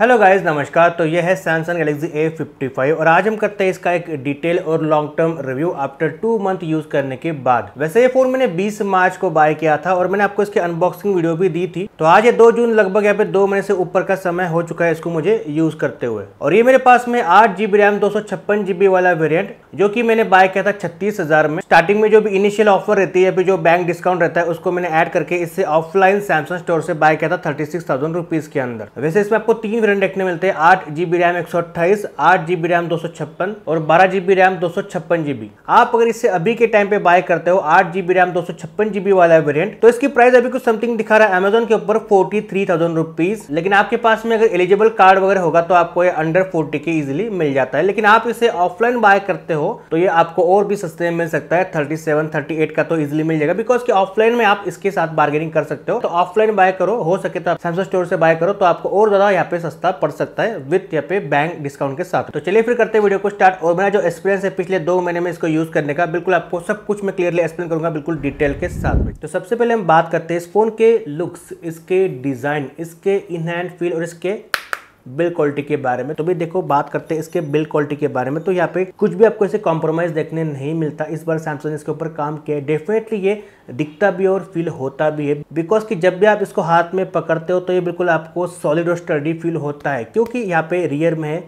hello guys नमस्कार तो यह है सैमसंग गैलेक्सी फिफ्टी और आज हम करते हैं इसका एक डिटेल और long term review after two month use करने के बाद वैसे ये फ़ोन मैंने 20 मार्च को बाय किया था और मैंने आपको इसकी अनबॉक्सिंग वीडियो भी दी थी तो आज ये 2 जून लगभग यहाँ पे दो महीने से ऊपर का समय हो चुका है इसको मुझे यूज़ करते हुए और ये मेरे पास में आठ जीबी रैम दो वाला वेरियंट जो की मैंने बाय किया था छत्तीस में स्टार्टिंग में जो भी इनिशियल ऑफर रहती है जो बैंक डिस्काउंट रहता है उसको मैंने एड करके इससे ऑफलाइन सैमसंग स्टोर से बाय किया था थर्टी के अंदर वैसे इसमें आपको तीन भी रन देखने मिलते हैं आठ जीबी रैम एक सौ अट्ठाईस आठ जीबी रैम दो सौ छप्पन और बारह जीबी रैम दो सौ छप्पन जीबी आप अगर इससे अभी के टाइम पे बाय करते हो आठ जीबी रैम दो सौ छप्पन जीबी वाला वेरियंट तो इसकी प्राइस अभी कुछ समथिंग दिखा रहा है अमेजोन के ऊपर फोर्टी थ्री थाउजेंड रुपीज लेकिन आपके पास में अगर एलिजिबल कार्ड वगैरह होगा तो आपको ये अंडर फोर्टी के इजिली मिल जाता है लेकिन आप इसे ऑफलाइन बाय करते हो तो ये आपको और भी सस्ते में मिल सकता है थर्टी सेवन थर्टी एट का तो इजिली मिल जाएगा बिकॉज की ऑफलाइन में आप इसके साथ बार्गेनिंग कर सकते हो तो ऑफलाइन बाय करो हो सके तो आप सैमसंग स्टोर से बाय करो तो आपको और ज्यादा यहाँ पे सस्ता पड़ सकता है विथ या पे बैंक डिस्काउंट के साथ तो चलिए फिर करते हैं वीडियो को स्टार्ट और मेरा जो एक्सपीरियंस है पिछले दो महीने में इसको यूज करने का बिल्कुल आपको सब कुछ मैं क्लियरली एक्सप्लेन करूंगा बिल्कुल डिटेल के साथ में तो सबसे पहले हम बात करते हैं इस फोन के लुक्स इसके डिजाइन इसके इनहैंड फील और इसके बिल क्वालिटी के बारे में तो भी देखो बात करते हैं इसके बिल क्वालिटी के बारे में तो यहाँ पे कुछ भी आपको ऐसे कॉम्प्रोमाइज देखने नहीं मिलता इस बार सैमसंग ने इसके ऊपर काम किया है डेफिनेटली ये दिखता भी है और फील होता भी है बिकॉज कि जब भी आप इसको हाथ में पकड़ते हो तो ये बिल्कुल आपको सॉलिड और स्टडी फील होता है क्योंकि यहाँ पे रियर में है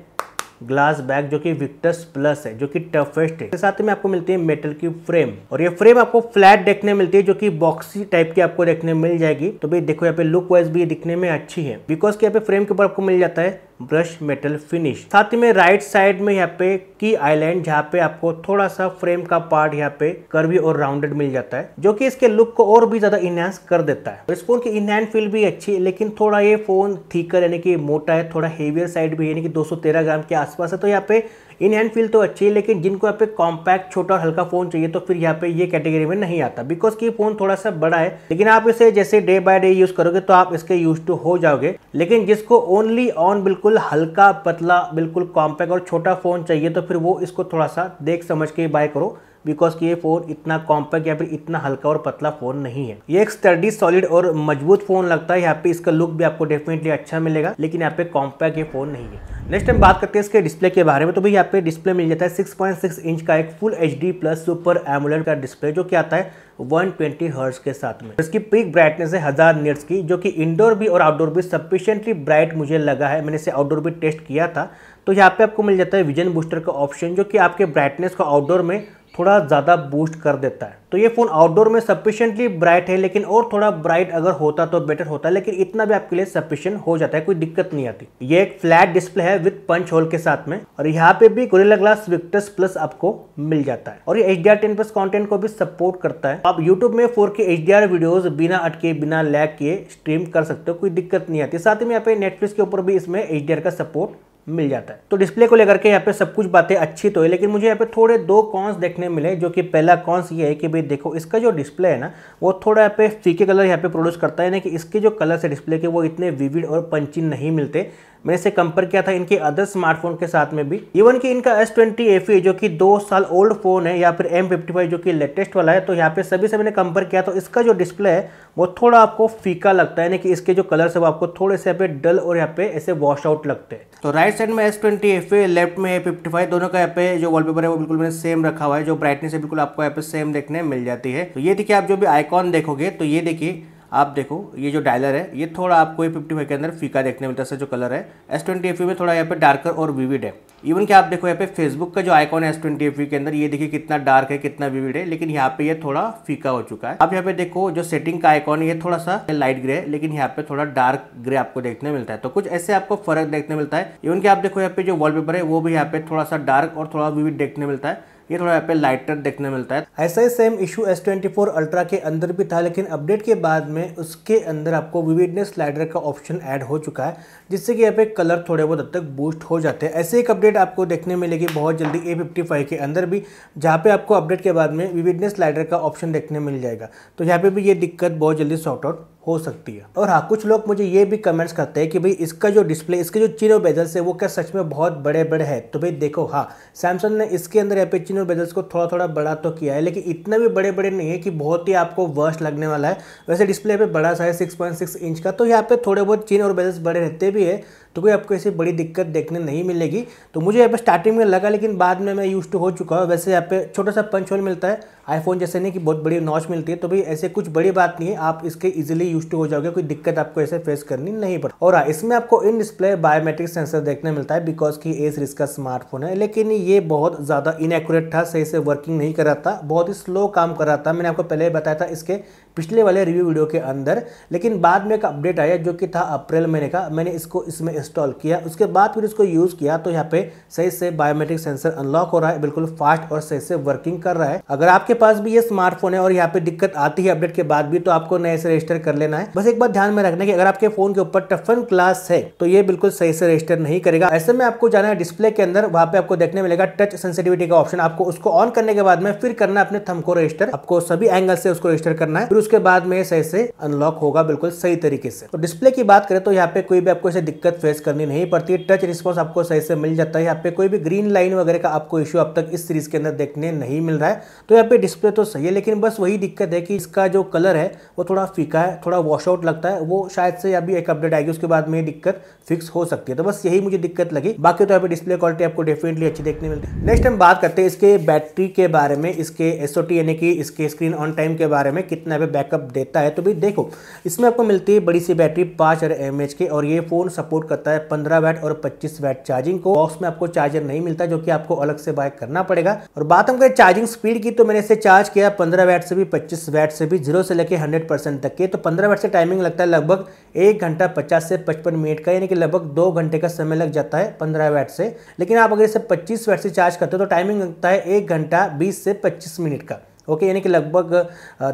ग्लास बैग जो कि विक्टस प्लस है जो कि टफेस्ट है साथ में आपको मिलती है मेटल की फ्रेम और ये फ्रेम आपको फ्लैट देखने मिलती है जो कि बॉक्सी टाइप की आपको देखने मिल जाएगी तो भाई देखो यहाँ पे लुक वाइज भी दिखने में अच्छी है बिकॉज की यहाँ पे फ्रेम के ऊपर आपको मिल जाता है ब्रश मेटल फिनिश साथ ही में राइट साइड में यहाँ पे की आइलैंड जहाँ पे आपको थोड़ा सा फ्रेम का पार्ट यहाँ पे कर्वी और राउंडेड मिल जाता है जो कि इसके लुक को और भी ज्यादा इनहेंस कर देता है इस तो फोन की इनहैंड फील भी अच्छी है लेकिन थोड़ा ये फोन थीकर यानी कि मोटा है थोड़ा हेवियर साइड भी यानी कि दो ग्राम के आसपास है तो यहाँ पे इन हैंड फील तो अच्छी है लेकिन जिनको यहाँ पे कॉम्पैक्ट छोटा और हल्का फ़ोन चाहिए तो फिर यहाँ पे ये कैटेगरी में नहीं आता बिकॉज की फ़ोन थोड़ा सा बड़ा है लेकिन आप इसे जैसे डे बाय डे यूज़ करोगे तो आप इसके यूज टू हो जाओगे लेकिन जिसको ओनली ऑन बिल्कुल हल्का पतला बिल्कुल कॉम्पैक्ट और छोटा फ़ोन चाहिए तो फिर वो इसको थोड़ा सा देख समझ के बाय करो बिकॉज कि ये फ़ोन इतना कॉम्पैक्ट या फिर इतना हल्का और पतला फ़ोन नहीं है ये एक स्टडी सॉलिड और मजबूत फ़ोन लगता है यहाँ पे इसका लुक भी आपको डेफिनेटली अच्छा मिलेगा लेकिन यहाँ पे कॉम्पैक्ट ये फ़ोन नहीं है नेक्स्ट हम बात करते हैं इसके डिस्प्ले के बारे में तो भाई यहाँ पे डिस्प्ले मिल जाता है 6.6 इंच का एक full H D plus super AMOLED का डिस्प्ले जो कि आता है 120 ट्वेंटी के साथ में इसकी पीक ब्राइटनेस है हज़ार निट्स की जो कि इंडोर भी और आउटडोर भी सफिशियंटली ब्राइट मुझे लगा है मैंने इसे आउटडोर भी टेस्ट किया था तो यहाँ पे आपको मिल जाता है विजन बूस्टर का ऑप्शन जो कि आपके ब्राइटनेस को आउटडोर में थोड़ा ज़्यादा बूस्ट कर देता है तो ये फ़ोन आउटडोर में सफिशेंटली ब्राइट है लेकिन और थोड़ा ब्राइट अगर होता तो बेटर होता है लेकिन इतना भी आपके लिए सफिशियंट हो जाता है कोई दिक्कत नहीं आती ये एक फ्लैट डिस्प्ले है विद पंच होल के साथ में और यहाँ पे भी गोरिल्ला ग्लास विक्टस प्लस आपको मिल जाता है और ये एच डी प्लस कॉन्टेंट को भी सपोर्ट करता है आप यूट्यूब में फोर के एच डी बिना अटके बिना लैग किए स्ट्रीम कर सकते हो कोई दिक्कत नहीं आती साथ ही में यहाँ पे नेटफ्लिक्स के ऊपर भी इसमें एच का सपोर्ट मिल जाता है तो डिस्प्ले को लेकर के यहाँ पे सब कुछ बातें अच्छी तो है लेकिन मुझे यहाँ पे थोड़े दो कॉन्स देखने मिले जो कि पहला कॉन्स ये है कि भाई देखो इसका जो डिस्प्ले है ना वो थोड़ा यहाँ पे फीके कलर यहाँ पे प्रोड्यूस करता है यानी कि इसके जो कलर्स है डिस्प्ले के वो इतने विविड और पंचिंग नहीं मिलते मैंने इसे कंपेयर किया था इनके अदर स्मार्टफोन के साथ में भी इवन कि इनका एस ट्वेंटी जो कि दो साल ओल्ड फोन है या फिर एम जो कि लेटेस्ट वाला है तो यहाँ पे सभी से मैंने कंपेयर किया तो इसका जो डिस्प्ले है वो थोड़ा आपको फीका लगता है यानी कि इसके जो कलर है वो आपको थोड़े से यहाँ पे डल और यहाँ पे ऐसे वॉश आउट लगते हैं तो राइट साइड में एस ट्वेंटी लेफ्ट में फिफ्टी फाइव दोनों का यहाँ पे जो वॉलपेपर है वो बिल्कुल मैंने सेम रखा हुआ है जो ब्राइटनेस है बिल्कुल आपको यहाँ पे सेम देखने मिल जाती है तो ये देखिए आप जो भी आइकॉन देखोगे तो ये देखिए आप देखो ये जो डायलर है ये थोड़ा आपको ए फिफ्टी फाइव के अंदर फीका देखने मिलता है जो कलर है एस ट्वेंटी एफ में थोड़ा यहाँ पे डार्कर और विविड है इवन कि आप देखो यहाँ पे फेसबुक का जो आइकॉन है एस ट्वेंटी एफ के अंदर ये देखिए कितना डार्क है कितना विविड है लेकिन यहाँ पे ये थोड़ा फीका हो चुका है आप यहाँ पे देखो जो सेटिंग का आइकॉन है ये थोड़ा सा लाइट ग्रे है लेकिन यहाँ पे थोड़ा डार्क ग्रे आपको देखने मिलता है तो कुछ ऐसे आपको फर्क देखने मिलता है इवन की आप देखो यहाँ पे जो वॉलपेपर है वो भी यहाँ पे थोड़ा सा डार्क और थोड़ा विविड देखने मिलता है ये थोड़ा यहाँ पे लाइटर देखने मिलता है ऐसा ही same issue S twenty four Ultra के अंदर भी था लेकिन अपडेट के बाद में उसके अंदर आपको विविडनेस स्लाइडर का ऑप्शन ऐड हो चुका है जिससे कि यहाँ पे कलर थोड़े बहुत हद तक बूस्ट हो जाते हैं ऐसे एक अपडेट आपको देखने मिलेगी बहुत जल्दी ए फिफ्टी फाइव के अंदर भी जहाँ पे आपको अपडेट के बाद में विविडनेस स्लाइडर का ऑप्शन देखने मिल जाएगा तो यहाँ पे भी ये दिक्कत बहुत जल्दी सॉर्ट आउट हो सकती है और हाँ कुछ लोग मुझे ये भी कमेंट्स करते हैं कि भाई इसका जो डिस्प्ले इसके जो चिनो बेजल्स है वो क्या सच में बहुत बड़े बड़े हैं तो भाई देखो हाँ सैमसंग ने इसके अंदर यहाँ पे चिनो बेजल्स को थोड़ा थोड़ा बड़ा तो किया है लेकिन इतना भी बड़े बड़े नहीं है कि बहुत ही आपको वर्स्ट लगने वाला है वैसे डिस्प्ले पर बड़ा सा है सिक्स इंच का तो यहाँ पे थोड़े बहुत चिन और बेजल्स बड़े रहते भी है तो कोई आपको ऐसी बड़ी दिक्कत देखने नहीं मिलेगी तो मुझे यहाँ पे स्टार्टिंग में लगा लेकिन बाद में मैं यूज़ टू हो चुका हूँ वैसे यहाँ पे छोटा सा पंच होल मिलता है आईफोन जैसे नहीं कि बहुत बड़ी नॉच मिलती है तो भाई ऐसे कुछ बड़ी बात नहीं है आप इसके इजिली यूज टू हो जाओगे कोई दिक्कत आपको ऐसे फेस करनी नहीं पड़ती और हाँ, इसमें आपको इन डिस्प्ले बायोमेट्रिक सेंसर देखने मिलता है बिकॉज की ए सीरीज का स्मार्टफोन है लेकिन ये बहुत ज़्यादा इनएक्यूरेट था सही से वर्किंग नहीं कर रहा था बहुत ही स्लो काम कर रहा था मैंने आपको पहले बताया था इसके पिछले वाले रिव्यू वीडियो के अंदर लेकिन बाद में एक अपडेट आया जो कि था अप्रैल महीने का मैंने इसको इसमें इंस्टॉल किया उसके बाद फिर इसको यूज़ किया तो यहाँ पे सही से बायोमेट्रिक सेंसर अनलॉक हो रहा है बिल्कुल फास्ट और सही से वर्किंग कर रहा है अगर आपके पास भी ये स्मार्टफोन है और यहाँ पे दिक्कत आती है अपडेट के बाद भी तो आपको नए से रजिस्टर कर लेना है बस एक बात ध्यान में रखना की अगर आपके फोन के ऊपर टफन क्लास है तो ये बिल्कुल सही से रजिस्टर नहीं करेगा ऐसे में आपको जाना है डिस्प्ले के अंदर वहाँ पे आपको देखने मिलेगा टच सेंसिटिविटी का ऑप्शन आपको उसको ऑन करने के बाद में फिर करना है अपने थम को रजिस्टर आपको सभी एंगल से उसको रजिस्टर करना है उसके बाद में सही से अनलॉक होगा बिल्कुल सही तरीके से तो डिस्प्ले की बात करें तो यहाँ पे कोई भी आपको ऐसे दिक्कत फेस करनी नहीं पड़ती टच रिस्पॉन्स आपको सही से मिल जाता है यहाँ पे कोई भी ग्रीन लाइन वगैरह का आपको इश्यू अब तक इस सीरीज के अंदर देखने नहीं मिल रहा है तो यहाँ पे डिस्प्ले तो सही है लेकिन बस वही दिक्कत है कि इसका जो कलर है वो थोड़ा फीका है थोड़ा वॉश आउट लगता है वो शायद से अभी एक अपडेट आएगी उसके बाद में दिक्कत फिक्स हो सकती है तो बस यही मुझे दिक्कत लगी बाकी तो यहाँ पे डिस्प्ले क्वालिटी आपको डेफिनेटली अच्छी देखने मिलती है नेक्स्ट हम बात करते हैं इसके बैटरी के बारे में इसके एसओटी यानी कि इसके स्क्रीन ऑन टाइम के बारे में कितना पे बैकअप देता है तो भी देखो इसमें आपको मिलती है बड़ी सी बैटरी पाँच हज़ार एम एच की और ये फ़ोन सपोर्ट करता है पंद्रह वैट और पच्चीस वैट चार्जिंग को बॉक्स में आपको चार्जर नहीं मिलता जो कि आपको अलग से बाय करना पड़ेगा और बात हम करें चार्जिंग स्पीड की तो मैंने इसे चार्ज किया पंद्रह वैट से भी पच्चीस वैट से भी जीरो से लेकर हंड्रेड तक के तो पंद्रह वैट से टाइमिंग लगता है लगभग एक घंटा पचास से पचपन मिनट का यानी कि लगभग दो घंटे का समय लग जाता है पंद्रह वैट से लेकिन आप अगर इसे पच्चीस वैट से चार्ज करते हो तो टाइमिंग लगता है एक घंटा बीस से पच्चीस मिनट का ओके यानी कि लगभग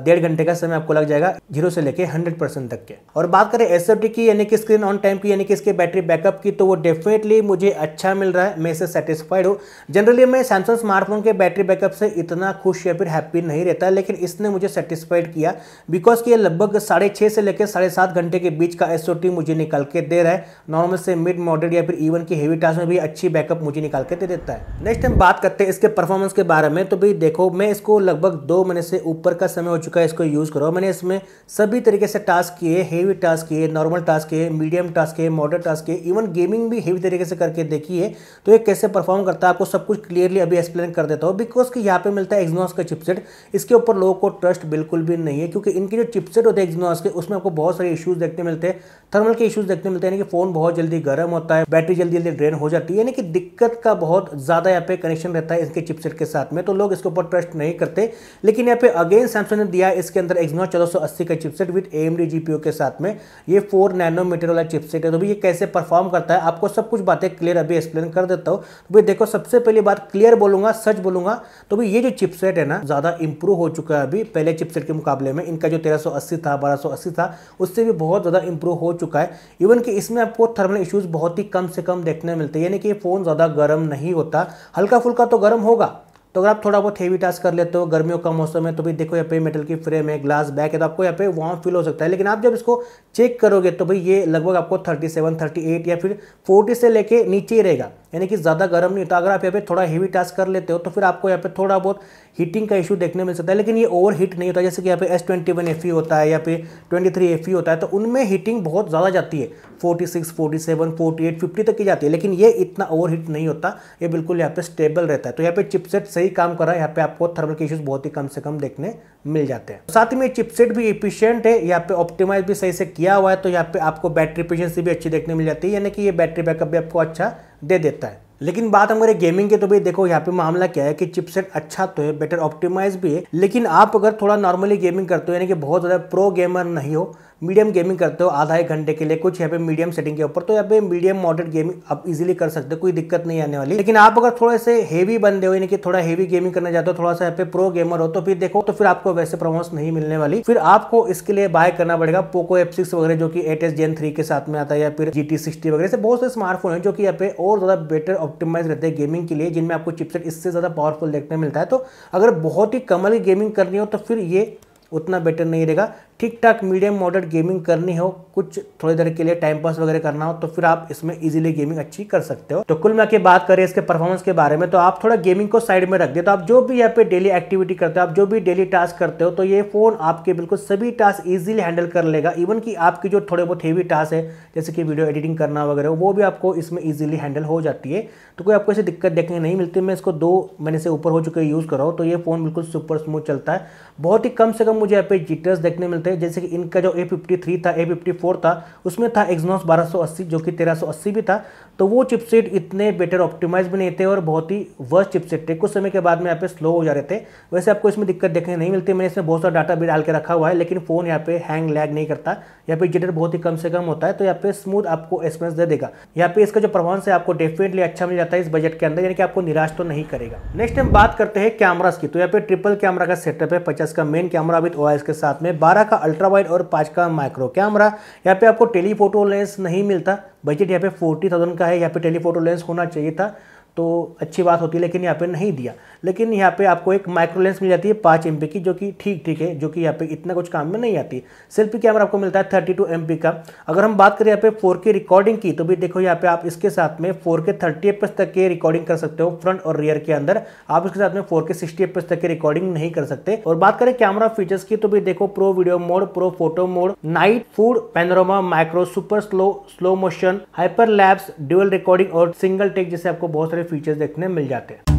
डेढ़ घंटे का समय आपको लग जाएगा जीरो से लेके हंड्रेड परसेंट तक के और बात करें एस की यानी कि स्क्रीन ऑन टाइम की यानी कि इसके बैटरी बैकअप की तो वो डेफिनेटली मुझे अच्छा मिल रहा है मैं इसे सेटिस्फाइड हूँ जनरली मैं सैमसंग स्मार्टफोन के बैटरी बैकअप से इतना खुश या फिर हैप्पी नहीं रहता लेकिन इसने मुझे सेटिस्फाइड किया बिकॉज कि ये लगभग साढ़े छः से लेकर साढ़े सात घंटे के बीच का एस मुझे निकल के दे रहा है नॉर्मल से मिड मॉडल या फिर इवन की हेवी टास्क में भी अच्छी बैकअप मुझे निकाल के दे देता है नेक्स्ट हम बात करते हैं इसके परफॉर्मेंस के बारे में तो भाई देखो मैं इसको लगभग दो महीने से ऊपर का समय हो चुका है इसको यूज़ करो मैंने इसमें सभी तरीके से टास्क किए हेवी टास्क किए नॉर्मल टास्क किए मीडियम टास्क किए मॉडर्न टास्क किए इवन गेमिंग भी हेवी तरीके से करके देखी है तो ये कैसे परफॉर्म करता है आपको सब कुछ क्लियरली अभी एक्सप्लेन कर देता हूँ बिकॉज कि यहाँ पे मिलता है एग्जनॉस का चिपसेट इसके ऊपर लोगों को ट्रस्ट बिल्कुल भी नहीं है क्योंकि इनके जो चिपसेट होते हैं एग्जनॉस के उसमें आपको बहुत सारे इशूज़ देखने मिलते हैं थर्मल के इशूज़ देखने मिलते हैं यानी कि फ़ोन बहुत जल्दी गर्म होता है बैटरी जल्दी जल्दी ड्रेन हो जाती है यानी कि दिक्कत का बहुत ज़्यादा यहाँ पे कनेक्शन रहता है इसके चिपसेट के साथ में तो लोग इसके ऊपर ट्रस्ट नहीं करते लेकिन यहाँ पे अगेन सैमसंग ने दिया इसके अंदर सौ अस्सी का चिपसेट विद एम डी के साथ में ये फोर नैनोमीटर वाला चिपसेट है तो भी ये कैसे परफॉर्म करता है आपको सब कुछ बातें क्लियर अभी एक्सप्लेन कर देता हूँ तो भाई देखो सबसे पहली बात क्लियर बोलूंगा सच बोलूंगा तो भाई ये जो चिपसेट है ना ज़्यादा इंप्रूव हो चुका है अभी पहले चिपसेट के मुकाबले में इनका जो अस्सी था अस्सी था उससे भी बहुत ज़्यादा इंप्रूव हो चुका है इवन कि इसमें आपको थर्मल इश्यूज़ बहुत ही कम से कम देखने मिलते हैं यानी कि ये फ़ोन ज़्यादा गर्म नहीं होता हल्का फुल्का तो गर्म होगा तो अगर आप थोड़ा बहुत हेवी टास्क कर लेते हो गर्मियों का मौसम है तो भी देखो यहाँ पे मेटल की फ्रेम है ग्लास बैक है तो आपको यहाँ पे वार्म फील हो सकता है लेकिन आप जब इसको चेक करोगे तो भाई ये लगभग आपको 37, 38 या फिर 40 से लेके नीचे ही रहेगा यानी कि ज़्यादा गर्म नहीं होता अगर आप यहाँ पे थोड़ा हेवी टास्क कर लेते हो तो फिर आपको यहाँ पे थोड़ा बहुत हीटिंग का इशू देखने मिल सकता है लेकिन ये ओवर हीट नहीं होता जैसे कि यहाँ पे S twenty one F E होता है या फिर ट्वेंटी थ्री एफ ई होता है तो उनमें हीटिंग बहुत ज़्यादा जाती है forty six forty seven forty eight fifty तक की जाती है लेकिन ये इतना ओवर हीट नहीं होता ये बिल्कुल यहाँ पे स्टेबल रहता है तो यहाँ पे चिपसेट सही काम कर रहा है यहाँ पे आपको थर्मल के इशूज़ बहुत ही कम से कम देखने मिल जाते हैं साथ में चिपसेट भी इफिशियंट है यहाँ पे ऑप्टिमाइज भी सही से किया हुआ है तो यहाँ पे आपको बैटरी पेशेंसी भी अच्छी देखने मिल जाती है यानी कि ये बैटरी बैकअप भी आपको अच्छा दे देता है लेकिन बात हम करें गेमिंग के तो भाई देखो यहाँ पे मामला क्या है कि चिपसेट अच्छा तो है बेटर ऑप्टिमाइज भी है लेकिन आप अगर थोड़ा नॉर्मली गेमिंग करते हो यानी कि बहुत ज़्यादा प्रो गेमर नहीं हो मीडियम गेमिंग करते हो आधा एक घंटे के लिए कुछ यहाँ पे मीडियम सेटिंग के ऊपर तो यहाँ पे मीडियम मॉडरेट गेमिंग आप इजीली कर सकते हो कोई दिक्कत नहीं आने वाली लेकिन आप अगर थोड़े से हेवी बंदे हो यानी कि थोड़ा हेवी गेमिंग करना चाहते हो थोड़ा सा यहाँ पे प्रो गेमर हो तो फिर देखो तो फिर आपको वैसे परफॉर्मेंस नहीं मिलने वाली फिर आपको इसके लिए बाय करना पड़ेगा पोको एफ वगैरह जो कि एट जेन थ्री के साथ में आता है या फिर जी टी वगैरह से बहुत से स्मार्टफोन है जो कि यहाँ पे और ज्यादा बेटर ऑप्टिमाइज रहते हैं गेमिंग के लिए जिनमें आपको चिपसेट इससे ज्यादा पावरफुल देखने मिलता है तो अगर बहुत ही कमल गेमिंग करनी हो तो फिर ये उतना बेटर नहीं रहेगा ठीक ठाक मीडियम मॉडल गेमिंग करनी हो कुछ थोड़ी देर के लिए टाइम पास वगैरह करना हो तो फिर आप इसमें इजीली गेमिंग अच्छी कर सकते हो तो कुल मिला बात करें इसके परफॉर्मेंस के बारे में तो आप थोड़ा गेमिंग को साइड में रख दे तो आप जो भी यहाँ पे डेली एक्टिविटी करते हो आप जो भी डेली टास्क करते हो तो ये फोन आपके बिल्कुल सभी टास्क ईजिली हैंडल कर लेगा इवन की आपकी जो थोड़े बहुत हेवी टास्क है जैसे कि वीडियो एडिटिंग करना वगैरह वो भी आपको इसमें ईजिली हैंडल हो जाती है तो कोई आपको ऐसी दिक्कत देखने नहीं मिलती मैं इसको दो महीने से ऊपर हो चुके यूज़ कर रहा हूँ तो ये फ़ोन बिल्कुल सुपर स्मूथ चलता है बहुत ही कम से कम मुझे यहाँ पे जीटर्स देखने मिलते हैं थे जैसे कि इनका जो ए फिफ्टी थ्री था ए फिफ्टी फोर था उसमें था एक्सनॉस 1280 जो कि 1380 भी था तो वो चिपसेट इतने बेटर ऑप्टिमाइज भी नहीं थे और बहुत ही वर्स्ट चिपसेट थे कुछ समय के बाद में यहाँ पे स्लो हो जा रहे थे वैसे आपको इसमें दिक्कत देखने नहीं मिलती मैंने इसमें बहुत सारा डाटा भी डाल के रखा हुआ है लेकिन फ़ोन यहाँ पे हैंग लैग नहीं करता यहाँ पे जिटर बहुत ही कम से कम होता है तो यहाँ पे स्मूथ आपको एक्सपीरियंस दे देगा यहाँ पे इसका जो परफॉर्मेंस है आपको डेफिनेटली अच्छा मिल जाता है इस बजट के अंदर यानी कि आपको निराश तो नहीं करेगा नेक्स्ट हम बात करते हैं कैमराज की तो यहाँ पे ट्रिपल कैमरा का सेटअप है पचास का मेन कैमरा विद ओ के साथ में बारह का अल्ट्रा वाइड और पाँच का माइक्रो कैमरा यहाँ पे आपको टेलीफोटो लेंस नहीं मिलता बजट यहाँ पे फोर्टी थाउजेंड का है यहाँ पे टेलीफोटो लेंस होना चाहिए था तो अच्छी बात होती लेकिन यहाँ पे नहीं दिया लेकिन यहाँ पे आपको एक माइक्रो लेंस मिल जाती है पाँच एम की जो कि ठीक ठीक है जो कि यहाँ पे इतना कुछ काम में नहीं आती सेल्फी कैमरा आपको मिलता है थर्टी टू का अगर हम बात करें यहाँ पे फोर रिकॉर्डिंग की तो भी देखो यहाँ पे आप इसके साथ में फोर के थर्टी तक के रिकॉर्डिंग कर सकते हो फ्रंट और रियर के अंदर आप इसके साथ में फोर के सिक्सटी तक की रिकॉर्डिंग नहीं कर सकते और बात करें कैमरा फीचर्स की तो भी देखो pro video mode pro photo mode night food panorama micro super slow slow motion hyperlapse dual recording और सिंगल टेक जैसे आपको बहुत सारे फीचर्स देखने मिल जाते हैं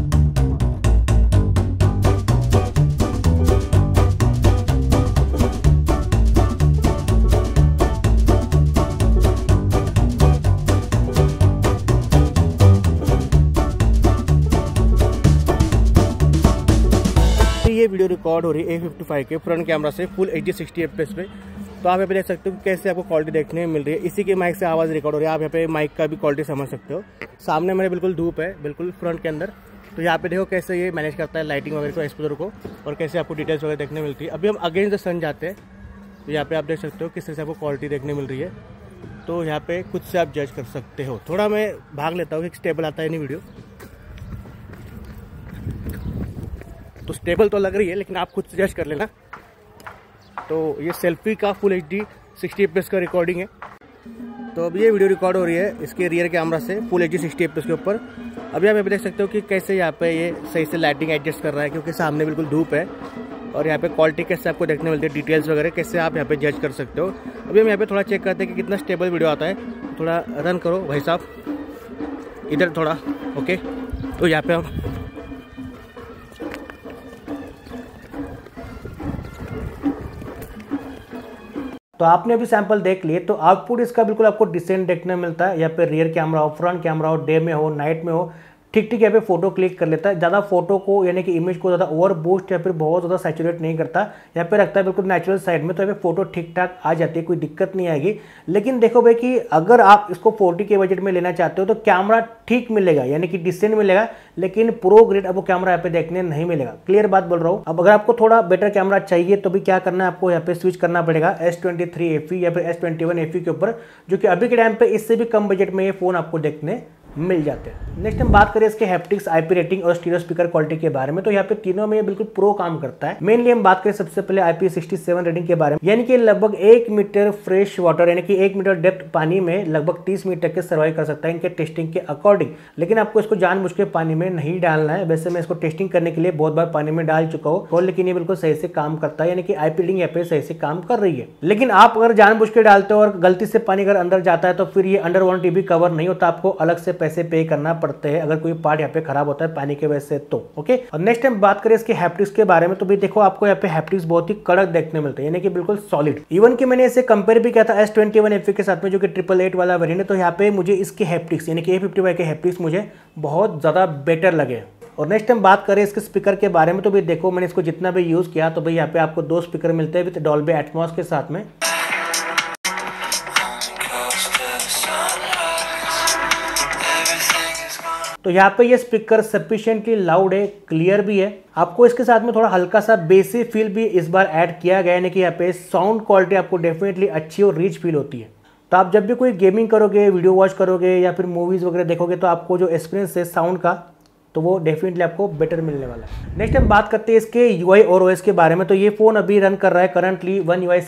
रिकॉर्ड हो रही है ए फिफ्टी फाइव के फ्रंट कैमरा से full H D sixty F पे तो आप यहाँ पे देख सकते हो कैसे आपको क्वालिटी देखने मिल रही है इसी के माइक से आवाज़ रिकॉर्ड हो रही है आप यहाँ पे माइक का भी क्वालिटी समझ सकते हो सामने मेरे बिल्कुल धूप है बिल्कुल फ्रंट के अंदर तो यहाँ पे देखो कैसे ये मैनेज करता है लाइटिंग वगैरह को एक्सपोजर को और कैसे आपको डिटेल्स वगैरह देखने मिलती है अभी हम अगेंस्ट द सन जाते हैं तो यहाँ पे आप देख सकते हो किस तरह से आपको क्वालिटी देखने मिल रही है तो यहाँ पे खुद से आप जज कर सकते हो थोड़ा मैं भाग लेता हूँ कि स्टेबल आता है नहीं वीडियो तो स्टेबल तो लग रही है लेकिन आप खुद से कर लेना तो ये सेल्फी का फुल एच डी सिक्सटी का रिकॉर्डिंग है तो अब ये वीडियो रिकॉर्ड हो रही है इसके रियर कैमरा से फुल एच डी सिक्सटी के ऊपर अभी आप यहाँ देख सकते हो कि कैसे यहाँ पे ये सही से लाइटिंग एडजस्ट कर रहा है क्योंकि सामने बिल्कुल धूप है और यहाँ पे क्वालिटी कैसे आपको देखने मिलती है डिटेल्स वगैरह कैसे आप यहाँ पे जज कर सकते हो अभी हम यहाँ पे थोड़ा चेक करते हैं कि कितना स्टेबल वीडियो आता है थोड़ा रन करो भाई साहब इधर थोड़ा ओके तो यहाँ पे हम तो आपने भी सैंपल देख लिए तो आउटपुट इसका बिल्कुल आपको डिसेंट देखने मिलता है या फिर रियर कैमरा हो फ्रंट कैमरा हो डे में हो नाइट में हो ठीक ठीक यहाँ पे फोटो क्लिक कर लेता है ज़्यादा फोटो को यानी कि इमेज को ज़्यादा ओवर बूस्ट या फिर बहुत ज़्यादा सेचुरेट नहीं करता यहाँ पे रखता है बिल्कुल नेचुरल साइड में तो यहाँ पे फोटो ठीक ठाक आ जाती है कोई दिक्कत नहीं आएगी लेकिन देखो भाई कि अगर आप इसको फोर्टी के बजट में लेना चाहते हो तो कैमरा ठीक मिलेगा यानी कि डिसेंट मिलेगा लेकिन प्रो ग्रेड आपको कैमरा यहाँ पे देखने नहीं मिलेगा क्लियर बात बोल रहा हूँ अब अगर आपको थोड़ा बेटर कैमरा चाहिए तो भी क्या करना है आपको यहाँ पे स्विच करना पड़ेगा एस ट्वेंटी e या फिर एस ट्वेंटी e के ऊपर जो कि अभी के टाइम पे इससे भी कम बजट में ये फोन आपको देखने मिल जाते हैं नेक्स्ट हम बात करें इसके हैप्टिक्स आईपी रेटिंग और स्टीरियो स्पीकर क्वालिटी के बारे में तो यहाँ पे तीनों में ये बिल्कुल प्रो काम करता है मेनली हम बात करें सबसे पहले आईपी सिक्सटी सेवन रेटिंग के बारे में यानी कि लगभग एक मीटर फ्रेश वाटर यानी कि एक मीटर डेप्थ पानी में लगभग तीस मीटर के सर्वाइव कर सकता है इनके टेस्टिंग के अकॉर्डिंग लेकिन आपको इसको जान के पानी में नहीं डालना है वैसे मैं इसको टेस्टिंग करने के लिए बहुत बार पानी में डाल चुका हूँ और लेकिन ये बिल्कुल सही से काम करता है यानी कि आईपी रेटिंग यहाँ पे सही से काम कर रही है लेकिन आप अगर जान के डालते हो और गलती से पानी अगर अंदर जाता है तो फिर ये अंडर वारंटी भी कवर नहीं होता आपको अलग से पैसे पे करना पड़ते हैं अगर कोई पार्ट यहाँ पे खराब होता है पानी की वजह से तो ओके और नेक्स्ट टाइम बात करें इसके हैप्टिक्स के बारे में तो भी देखो आपको यहाँ पे हैप्टिक्स बहुत ही कड़क देखने मिलते हैं यानी कि बिल्कुल सॉलिड इवन की मैंने इसे कंपेयर भी किया था एस ट्वेंटी वन एफ के साथ में जो कि ट्रिपल एट वाला वेरियंट है तो यहाँ पे मुझे इसके हैप्टिक्स यानी कि ए फिफ्टी वाई के हैप्टिक्स मुझे बहुत ज़्यादा बेटर लगे और नेक्स्ट टाइम बात करें इसके स्पीकर के बारे में तो भाई देखो मैंने इसको जितना भी यूज़ किया तो भाई यहाँ पे आपको दो स्पीकर मिलते हैं विद डॉल्बे एटमॉस के साथ में तो यहाँ पे ये स्पीकर सफिशियंटली लाउड है क्लियर भी है आपको इसके साथ में थोड़ा हल्का सा बेसिक फील भी इस बार ऐड किया गया ना कि यहाँ पे साउंड क्वालिटी आपको डेफिनेटली अच्छी और रिच फील होती है तो आप जब भी कोई गेमिंग करोगे वीडियो वॉच करोगे या फिर मूवीज़ वगैरह देखोगे तो आपको जो एक्सपीरियंस है साउंड का तो वो डेफिनेटली आपको बेटर मिलने वाला है नेक्स्ट हम बात करते हैं इसके यू और ओ के बारे में तो ये फ़ोन अभी रन कर रहा है currently one U I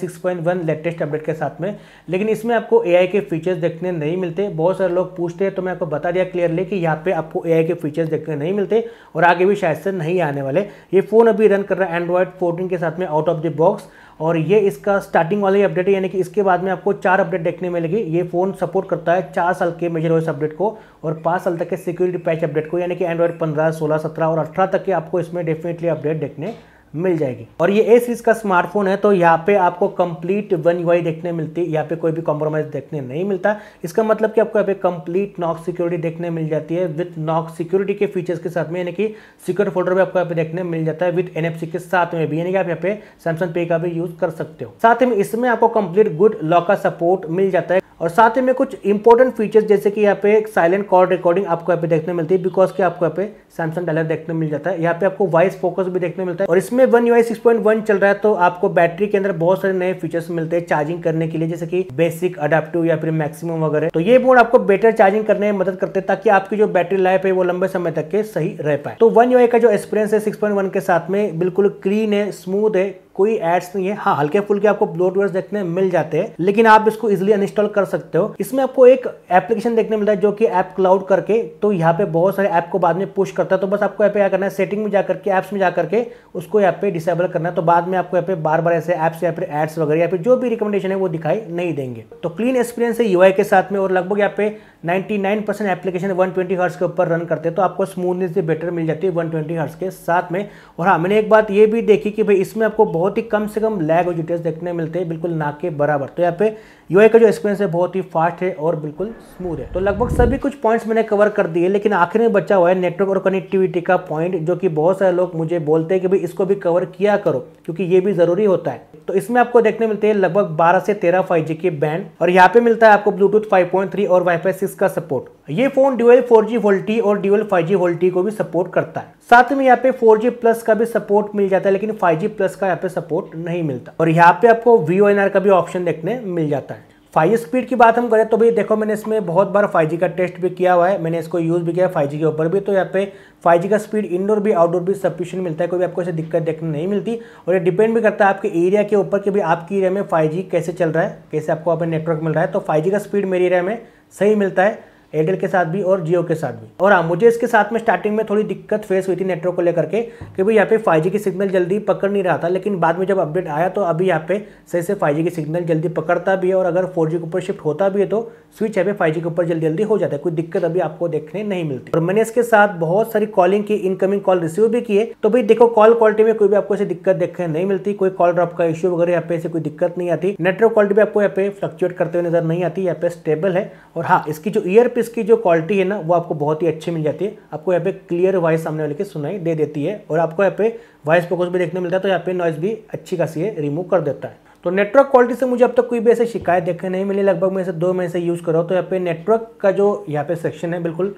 latest update के साथ में लेकिन इसमें आपको ए के फीचर्स देखने नहीं मिलते बहुत सारे लोग पूछते हैं तो मैं आपको बता दिया क्लियरली कि यहाँ पे आपको ए के फीचर्स देखने नहीं मिलते और आगे भी शायद से नहीं आने वाले ये फ़ोन अभी रन कर रहा है एंड्रॉयड फोर्टीन के साथ में आउट ऑफ द बॉक्स और ये इसका स्टार्टिंग वाला ही अपडेट है यानी कि इसके बाद में आपको चार अपडेट देखने मिलेगी ये फ़ोन सपोर्ट करता है चार साल के मेजर वॉइस अपडेट को और पाँच साल तक के सिक्योरिटी पैच अपडेट को यानी कि एंड्रॉयड पंद्रह सोलह सत्रह और अठारह तक के आपको इसमें डेफिनेटली अपडेट देखने मिल जाएगी और ये ए सीरीज का स्मार्टफोन है तो यहाँ पे आपको कंप्लीट वन यू देखने मिलती है यहाँ पे कोई भी कॉम्प्रोमाइज देखने नहीं मिलता इसका मतलब कि आपको यहाँ पे कंप्लीट नॉक सिक्योरिटी देखने मिल जाती है विथ नॉक सिक्योरिटी के फीचर्स के साथ में यानी कि सिक्योर फोल्डर भी आपको यहाँ पे देखने मिल जाता है विथ एन के साथ में भी यानी कि आप यहाँ पे सैमसंग पे का भी यूज कर सकते हो साथ ही में इसमें आपको कंप्लीट गुड लॉक का सपोर्ट मिल जाता है और साथ ही में कुछ इंपॉर्टेंट फीचर्स जैसे कि यहाँ पे साइलेंट कॉल रिकॉर्डिंग आपको यहाँ पे देखने मिलती है बिकॉज के आपको यहाँ पे सैमसंग डायलर देखने मिल जाता है यहाँ पे आपको वॉइस फोकस भी देखने मिलता है और इसमें one U six point one चल रहा है तो आपको बैटरी के अंदर बहुत सारे नए फीचर्स मिलते हैं चार्जिंग करने के लिए जैसे कि बेसिक अडाप्टिव या फिर मैक्सिमम वगैरह तो ये बोर्ड आपको बेटर चार्जिंग करने में मदद करते हैं ताकि आपकी जो बैटरी लाइफ है वो लंबे समय तक के सही रह पाए तो वन यू का जो एक्सपीरियंस है सिक्स के साथ में बिल्कुल क्लीन है स्मूथ है कोई एड्स नहीं है हाँ हल्के फुल्के आपको ब्लोट देखने मिल जाते हैं लेकिन आप इसको इजिली अनइंस्टॉल कर सकते हो इसमें आपको एक एप्लीकेशन देखने मिलता है जो कि ऐप क्लाउड करके तो यहाँ पे बहुत सारे ऐप को बाद में पुश करता है तो बस आपको यहाँ पे क्या करना है सेटिंग में जाकर के ऐप्स में जाकर के उसको यहाँ पे डिसेबल करना है तो बाद में आपको यहाँ पे बार बार ऐसे ऐप्स या फिर एड्स वगैरह या फिर जो भी रिकमेंडेशन है वो दिखाई नहीं देंगे तो क्लीन एक्सपीरियंस है यूआई के साथ में और लगभग यहाँ पे 99 परसेंट एप्लीकेशन 120 ट्वेंटी के ऊपर रन करते हैं तो आपको स्मूथनेस भी बेटर मिल जाती है 120 ट्वेंटी के साथ में और हाँ मैंने एक बात ये भी देखी कि भाई इसमें आपको बहुत ही कम से कम लैग और डिटेल्स देखने मिलते हैं बिल्कुल ना के बराबर तो यहाँ पे यू का जो एक्सपीरियंस है बहुत ही फास्ट है और बिल्कुल स्मूथ है तो लगभग सभी कुछ पॉइंट्स मैंने कवर कर दिए लेकिन आखिर में बचा हुआ है नेटवर्क और कनेक्टिविटी का पॉइंट जो कि बहुत सारे लोग मुझे बोलते हैं कि भाई इसको भी कवर किया करो क्योंकि ये भी ज़रूरी होता है तो इसमें आपको देखने मिलते हैं लगभग बारह से तेरह फाइव के बैंड और यहाँ पे मिलता है आपको ब्लूटूथ फाइव और वाई सिक्स का सपोर्ट ये फोन ड्यूएल 4G वोल्टी और ड्यूएल 5G वोल्टी को भी सपोर्ट करता है साथ में यहाँ पे 4G प्लस का भी सपोर्ट मिल जाता है लेकिन 5G प्लस का यहाँ पे सपोर्ट नहीं मिलता और यहाँ पे आपको वी का भी ऑप्शन देखने मिल जाता है फाइव स्पीड की बात हम करें तो भाई देखो मैंने इसमें बहुत बार 5G का टेस्ट भी किया हुआ है मैंने इसको यूज़ भी किया 5G के ऊपर भी तो यहाँ पे 5G का स्पीड इंडोर भी आउटडोर भी सफिशियंट मिलता है कोई भी आपको ऐसी दिक्कत देखने नहीं मिलती और ये डिपेंड भी करता है आपके एरिया के ऊपर कि भाई आपकी एरिया में 5G कैसे चल रहा है कैसे आपको अपने नेटवर्क मिल रहा है तो फाइव का स्पीड मेरे एरिया में सही मिलता है एयरटेल के साथ भी और जियो के साथ भी और हाँ मुझे इसके साथ में स्टार्टिंग में थोड़ी दिक्कत फेस हुई थी नेटवर्क को लेकर के कि भाई यहाँ पे जी की सिग्नल जल्दी पकड़ नहीं रहा था लेकिन बाद में जब अपडेट आया तो अभी यहाँ पे सही से जी की सिग्नल जल्दी पकड़ता भी है और अगर जी के ऊपर शिफ्ट होता भी है तो स्विच यहाँ पे जी के ऊपर जल्दी जल्दी हो जाता है कोई दिक्कत अभी आपको देखने नहीं मिलती और मैंने इसके साथ बहुत सारी कॉलिंग की इनकमिंग कॉल रिसीव भी किए तो भाई देखो कॉल क्वालिटी में कोई भी आपको ऐसी दिक्कत देखने नहीं मिलती कोई कॉल ड्रॉप का इश्यू वगैरह यहाँ पे ऐसी कोई दिक्कत नहीं आती नेटवर्क क्वालिटी भी आपको यहाँ पे फ्लक्चुएट करते हुए नजर नहीं आती यहाँ पे स्टेबल है और हाँ इसकी जो ईयर इसकी जो क्वालिटी है ना वो आपको बहुत ही अच्छी मिल जाती है आपको यहाँ पे क्लियर वॉइस सामने वाले की सुनाई दे देती है और आपको यहाँ पे वॉइस फोकस भी देखने मिलता है तो यहाँ पे नॉइस भी अच्छी खासी है रिमूव कर देता है तो नेटवर्क क्वालिटी से मुझे अब तक कोई भी ऐसी शिकायत देखने नहीं मिली लगभग मैं इसे दो महीने से यूज़ कर रहा हूँ तो यहाँ पे नेटवर्क का जो यहाँ पे सेक्शन है बिल्कुल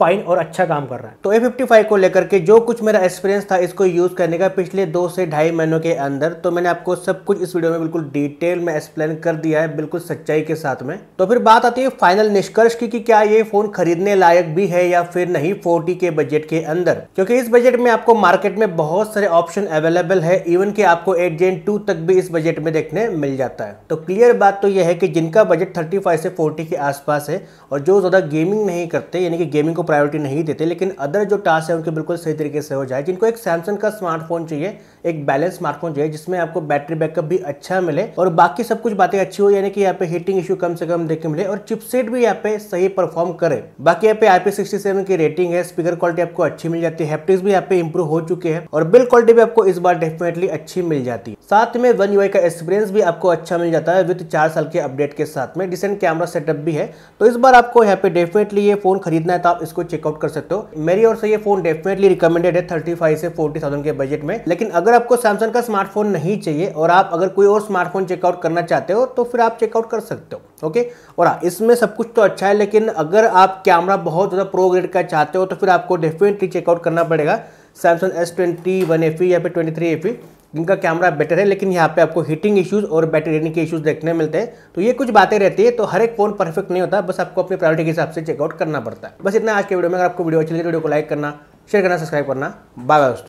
फाइन और अच्छा काम कर रहा है तो ए फिफ्टी फाइव को लेकर के जो कुछ मेरा एक्सपीरियंस था इसको यूज़ करने का पिछले दो से ढाई महीनों के अंदर तो मैंने आपको सब कुछ इस वीडियो में बिल्कुल डिटेल में एक्सप्लेन कर दिया है बिल्कुल सच्चाई के साथ में तो फिर बात आती है फाइनल निष्कर्ष की कि क्या ये फ़ोन खरीदने लायक भी है या फिर नहीं फोर्टी के बजट के अंदर क्योंकि इस बजट में आपको मार्केट में बहुत सारे ऑप्शन अवेलेबल है इवन की आपको एट जेन टू तक भी इस बजट में देखने मिल जाता है तो क्लियर बात तो यह है कि जिनका बजट थर्टी फाइव से फोर्टी के आसपास है और जो ज़्यादा गेमिंग नहीं करते यानी कि गेमिंग को को प्रायोरिटी नहीं देते लेकिन अदर जो टास्क है उनके बिल्कुल सही तरीके से हो जाए जिनको एक सैमसंग का स्मार्टफोन चाहिए एक बैलेंस स्मार्टफोन चाहिए जिसमें आपको बैटरी बैकअप भी अच्छा मिले और बाकी सब कुछ बातें अच्छी हो यानी कि यहाँ पे हीटिंग इश्यू कम से कम देखने मिले और चिपसेट भी यहाँ पे सही परफॉर्म करे बाकी यहाँ पे आईपी सिक्सटी की रेटिंग है स्पीकर क्वालिटी आपको अच्छी मिल जाती है हैप्टिक्स भी यहाँ पे इंप्रूव हो चुके हैं और बिल्ड क्वालिटी भी आपको इस बार डेफिनेटली अच्छी मिल जाती है साथ में वन यूआई का एक्सपीरियंस भी आपको अच्छा मिल जाता है विथ चार साल के अपडेट के साथ में डिसेंट कैमरा सेटअप भी है तो इस बार आपको यहाँ पे डेफिनेटली ये फोन खरीदना है तो आप इसको चेकआउट कर सकते हो मेरी ओर से ये फोन डेफिनेटली रिकमेंडेड है थर्टी फाइव से फोर्टी थाउजेंड के बजट में लेकिन अगर आपको सैमसंग का स्मार्टफोन नहीं चाहिए और आप अगर कोई और स्मार्टफोन चेकआउट करना चाहते हो तो फिर आप चेकआउट कर सकते हो ओके और हाँ, इसमें सब कुछ तो अच्छा है लेकिन अगर आप कैमरा बहुत ज़्यादा प्रो ग्रेड का चाहते हो तो फिर आपको डेफिनेटली चेकआउट करना पड़ेगा सैमसंग एस ट्वेंटी वन या फिर ट्वेंटी थ्री इनका कैमरा बेटर है लेकिन यहाँ पे आपको हीटिंग इश्यूज और बैटरी रेडिंग के इश्यूज देखने मिलते हैं तो ये कुछ बातें रहती है तो हर एक फोन परफेक्ट नहीं होता बस आपको अपनी प्रायोरिटी के हिसाब से चेकआउट करना पड़ता है बस इतना आज के वीडियो में अगर आपको वीडियो अच्छी लगी तो वीडियो को लाइक करना शेयर करना सब्सक्राइब करना बाय दोस्तों